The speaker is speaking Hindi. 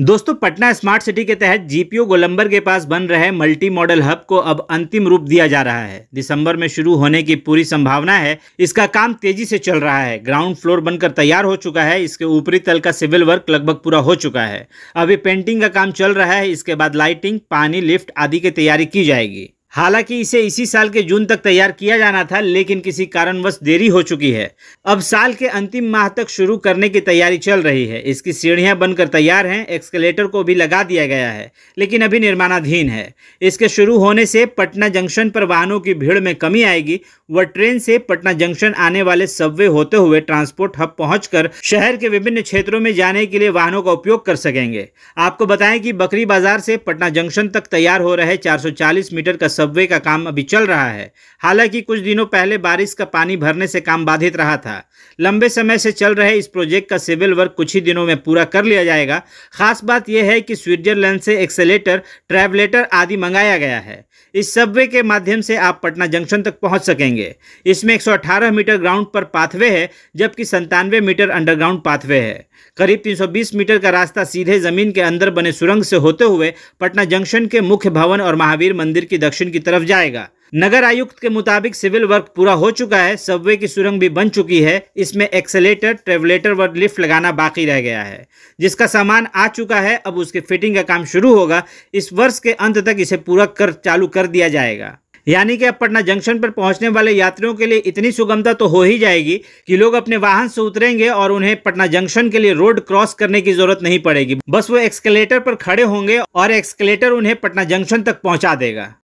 दोस्तों पटना स्मार्ट सिटी के तहत जीपीओ गोलंबर के पास बन रहे मल्टी मॉडल हब को अब अंतिम रूप दिया जा रहा है दिसंबर में शुरू होने की पूरी संभावना है इसका काम तेजी से चल रहा है ग्राउंड फ्लोर बनकर तैयार हो चुका है इसके ऊपरी तल का सिविल वर्क लगभग पूरा हो चुका है अभी पेंटिंग का काम चल रहा है इसके बाद लाइटिंग पानी लिफ्ट आदि की तैयारी की जाएगी हालांकि इसे इसी साल के जून तक तैयार किया जाना था लेकिन किसी कारणवश देरी हो चुकी है अब साल के अंतिम माह तक शुरू करने की तैयारी चल रही है इसकी सीढ़ियां बनकर तैयार हैं एक्सकेलेटर को भी लगा दिया गया है लेकिन अभी निर्माणाधीन है इसके शुरू होने से पटना जंक्शन पर वाहनों की भीड़ में कमी आएगी व ट्रेन से पटना जंक्शन आने वाले सबवे होते हुए ट्रांसपोर्ट हब पहुँच शहर के विभिन्न क्षेत्रों में जाने के लिए वाहनों का उपयोग कर सकेंगे आपको बताएं कि बकरी बाजार से पटना जंक्शन तक तैयार हो रहे चार मीटर का सबवे का काम अभी चल रहा है हालांकि कुछ दिनों पहले बारिश का पानी भरने से काम बाधित रहा था लंबे समय से चल रहे इस प्रोजेक्ट का सिविल वर्क कुछ ही दिनों में पूरा कर लिया जाएगा खास बात यह है कि स्विट्जरलैंड से एक्सेलेटर ट्रैवलेटर आदि मंगाया गया है इस सबवे के माध्यम से आप पटना जंक्शन तक पहुंच सकेंगे इसमें 118 मीटर ग्राउंड पर पाथवे है जबकि संतानवे मीटर अंडरग्राउंड पाथवे है करीब 320 मीटर का रास्ता सीधे जमीन के अंदर बने सुरंग से होते हुए पटना जंक्शन के मुख्य भवन और महावीर मंदिर की दक्षिण की तरफ जाएगा नगर आयुक्त के मुताबिक सिविल वर्क पूरा हो चुका है सबवे की सुरंग भी बन चुकी है इसमें एक्सेलेटर ट्रेवलेटर व लिफ्ट लगाना बाकी रह गया है जिसका सामान आ चुका है अब उसके फिटिंग का काम शुरू होगा इस वर्ष के अंत तक इसे पूरा कर चालू कर दिया जाएगा यानी कि अब पटना जंक्शन पर पहुंचने वाले यात्रियों के लिए इतनी सुगमता तो हो ही जाएगी कि लोग अपने वाहन से उतरेंगे और उन्हें पटना जंक्शन के लिए रोड क्रॉस करने की जरूरत नहीं पड़ेगी बस वो एक्सकेलेटर पर खड़े होंगे और एक्सकेलेटर उन्हें पटना जंक्शन तक पहुंचा देगा